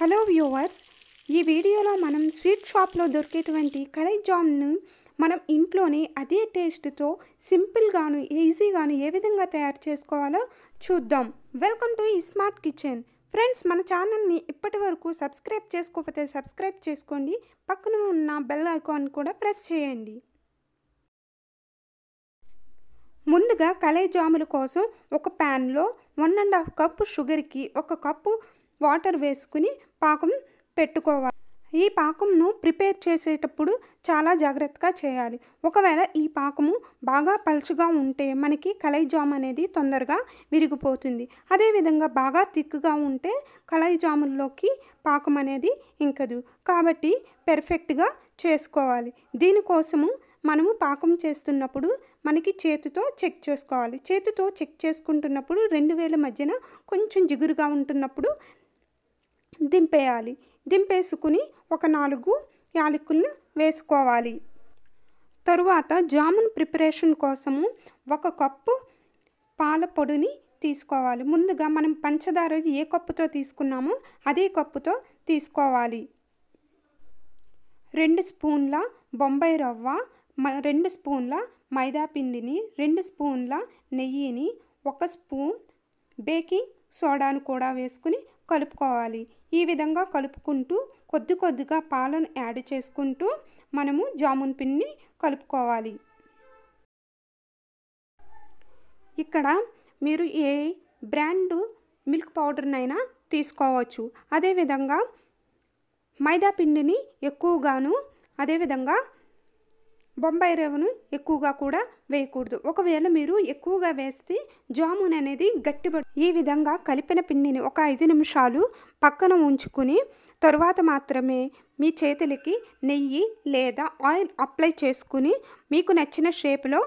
hello viewers ఈ వీడియోలో మనం స్వీట్ షాప్లో దొరికేటువంటి కరై జామ్ను మనం ఇంట్లోనే అదే టేస్ట్తో సింపుల్గాను ఈజీగాను ఏ విధంగా తయారు చేసుకోవాలో చూద్దాం వెల్కమ్ టు ఈ స్మార్ట్ కిచెన్ ఫ్రెండ్స్ మన ఛానల్ని ఇప్పటి వరకు సబ్స్క్రైబ్ చేసుకోకపోతే సబ్స్క్రైబ్ చేసుకోండి పక్కన ఉన్న బెల్ ఐకాన్ కూడా ప్రెస్ చేయండి ముందుగా కళాయి జాముల కోసం ఒక ప్యాన్లో వన్ అండ్ హాఫ్ కప్పు షుగర్కి ఒక కప్పు వాటర్ వేసుకుని పాకం పెట్టుకోవాలి ఈ పాకంను ప్రిపేర్ చేసేటప్పుడు చాలా జాగ్రత్తగా చేయాలి ఒకవేళ ఈ పాకము బాగా పలుచుగా ఉంటే మనకి కలై జామ్ అనేది తొందరగా విరిగిపోతుంది అదేవిధంగా బాగా థిక్గా ఉంటే కళాయిజాముల్లోకి జాముల్లోకి పాకం అనేది ఇంకదు కాబట్టి పెర్ఫెక్ట్గా చేసుకోవాలి దీనికోసము మనము పాకం చేస్తున్నప్పుడు మనకి చేతితో చెక్ చేసుకోవాలి చేతితో చెక్ చేసుకుంటున్నప్పుడు రెండు వేల మధ్యన కొంచెం జిగురుగా ఉంటున్నప్పుడు దింపేయాలి దింపేసుకుని ఒక నాలుగు యాలకులను వేసుకోవాలి తరువాత జామున్ ప్రిపరేషన్ కోసము ఒక కప్పు పాల పొడిని తీసుకోవాలి ముందుగా మనం పంచదార ఏ కప్పుతో తీసుకున్నామో అదే కప్పుతో తీసుకోవాలి రెండు స్పూన్ల బొంబాయి రవ్వ రెండు స్పూన్ల మైదా పిండిని రెండు స్పూన్ల నెయ్యిని ఒక స్పూన్ బేకింగ్ సోడాను కూడా వేసుకుని కలుపుకోవాలి ఈ విధంగా కలుపుకుంటూ కొద్ది కొద్దిగా పాలను యాడ్ చేసుకుంటూ మనము జామున్ పిండిని కలుపుకోవాలి ఇక్కడ మీరు ఏ బ్రాండ్ మిల్క్ పౌడర్నైనా తీసుకోవచ్చు అదేవిధంగా మైదా పిండిని ఎక్కువగాను అదేవిధంగా బొంబాయి రవ్వను ఎక్కువగా కూడా వేయకూడదు ఒకవేళ మీరు ఎక్కువగా వేస్తే జామున్ అనేది గట్టిబడు ఈ విధంగా కలిపిన పిండిని ఒక ఐదు నిమిషాలు పక్కన ఉంచుకుని తరువాత మాత్రమే మీ చేతులకి నెయ్యి లేదా ఆయిల్ అప్లై చేసుకుని మీకు నచ్చిన షేప్లో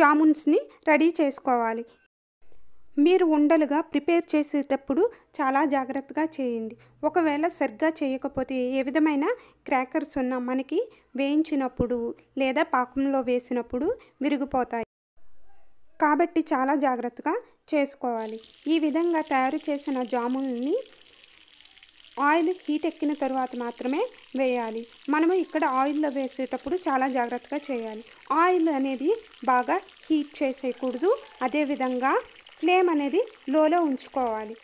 జామున్స్ని రెడీ చేసుకోవాలి మీరు ఉండలుగా ప్రిపేర్ చేసేటప్పుడు చాలా జాగ్రత్తగా చేయండి ఒకవేళ సరిగ్గా చేయకపోతే ఏ విధమైన క్రాకర్స్ ఉన్న మనకి వేయించినప్పుడు లేదా పాకంలో వేసినప్పుడు విరిగిపోతాయి కాబట్టి చాలా జాగ్రత్తగా చేసుకోవాలి ఈ విధంగా తయారు చేసిన జాముల్ని ఆయిల్ హీట్ ఎక్కిన తర్వాత మాత్రమే వేయాలి మనము ఇక్కడ ఆయిల్లో వేసేటప్పుడు చాలా జాగ్రత్తగా చేయాలి ఆయిల్ అనేది బాగా హీట్ చేసేయకూడదు అదేవిధంగా ఫ్లేమ్ అనేది లోలో ఉంచుకోవాలి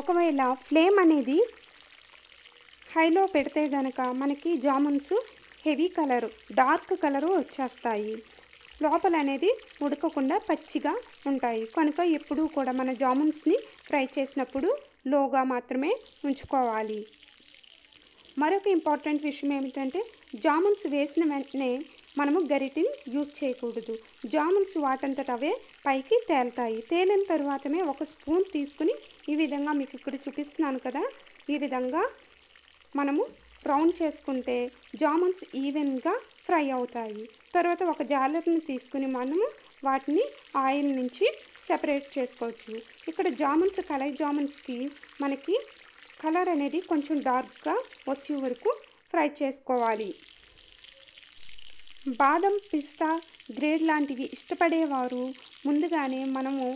ఒకవేళ ఫ్లేమ్ అనేది హైలో పెడితే గనక మనకి jamuns heavy colour dark colour వచ్చేస్తాయి లోపల అనేది ఉడకకుండా పచ్చిగా ఉంటాయి కనుక ఎప్పుడూ కూడా మన జామున్స్ని ఫ్రై చేసినప్పుడు లోగా మాత్రమే ఉంచుకోవాలి మరొక ఇంపార్టెంట్ విషయం ఏమిటంటే జామున్స్ వేసిన వెంటనే మనము గరిటిని యూజ్ చేయకూడదు జామున్స్ వాటంతట అవే పైకి తేలుతాయి తేలిన తర్వాతనే ఒక స్పూన్ తీసుకుని ఈ విధంగా మీకు ఇక్కడ చూపిస్తున్నాను కదా ఈ విధంగా మనము రౌండ్ చేసుకుంటే జామున్స్ ఈవెన్గా ఫ్రై అవుతాయి తర్వాత ఒక జాలర్ని తీసుకుని మనము వాటిని ఆయిల్ నుంచి సెపరేట్ చేసుకోవచ్చు ఇక్కడ జామున్స్ కలై జామున్స్కి మనకి కలర్ అనేది కొంచెం డార్క్గా వచ్చే వరకు ఫ్రై చేసుకోవాలి బాదం పిస్తా గ్రేడ్ లాంటివి ఇష్టపడేవారు ముందుగానే మనము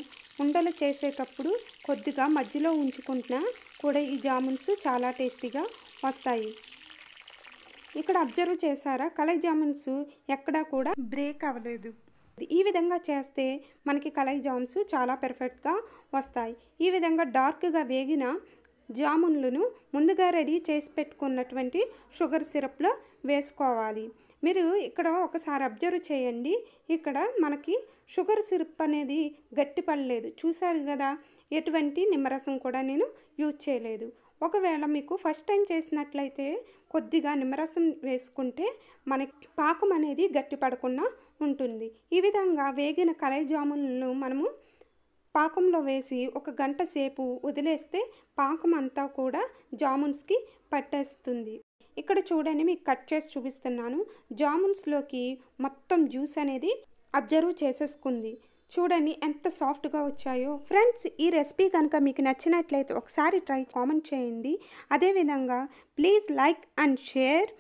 ఉండలు చేసేటప్పుడు కొద్దిగా మధ్యలో ఉంచుకుంటున్నా కూడా ఈ జామున్స్ చాలా టేస్టీగా వస్తాయి ఇక్కడ అబ్జర్వ్ చేశారా కలై జామున్స్ ఎక్కడా కూడా బ్రేక్ అవ్వలేదు ఈ విధంగా చేస్తే మనకి కలై జామున్స్ చాలా పెర్ఫెక్ట్గా వస్తాయి ఈ విధంగా డార్క్గా వేగిన జామున్లను ముందుగా రెడీ చేసి పెట్టుకున్నటువంటి షుగర్ సిరప్లో వేసుకోవాలి మీరు ఇక్కడ ఒకసారి అబ్జర్వ్ చేయండి ఇక్కడ మనకి షుగర్ సిరప్ అనేది గట్టిపడలేదు చూశారు కదా ఎటువంటి నిమ్మరసం కూడా నేను యూజ్ చేయలేదు ఒకవేళ మీకు ఫస్ట్ టైం చేసినట్లయితే కొద్దిగా నిమ్మరసం వేసుకుంటే మనకి పాకం అనేది గట్టిపడకుండా ఉంటుంది ఈ విధంగా వేగిన జామున్లను మనము పాకంలో వేసి ఒక గంట సేపు వదిలేస్తే పాకం అంతా కూడా జామున్స్కి పట్టేస్తుంది ఇక్కడ చూడండి మీకు కట్ చేసి చూపిస్తున్నాను జామున్స్లోకి మొత్తం జ్యూస్ అనేది అబ్జర్వ్ చేసేసుకుంది చూడండి ఎంత సాఫ్ట్గా వచ్చాయో ఫ్రెండ్స్ ఈ రెసిపీ కనుక మీకు నచ్చినట్లయితే ఒకసారి ట్రై కామెంట్ చేయండి అదేవిధంగా ప్లీజ్ లైక్ అండ్ షేర్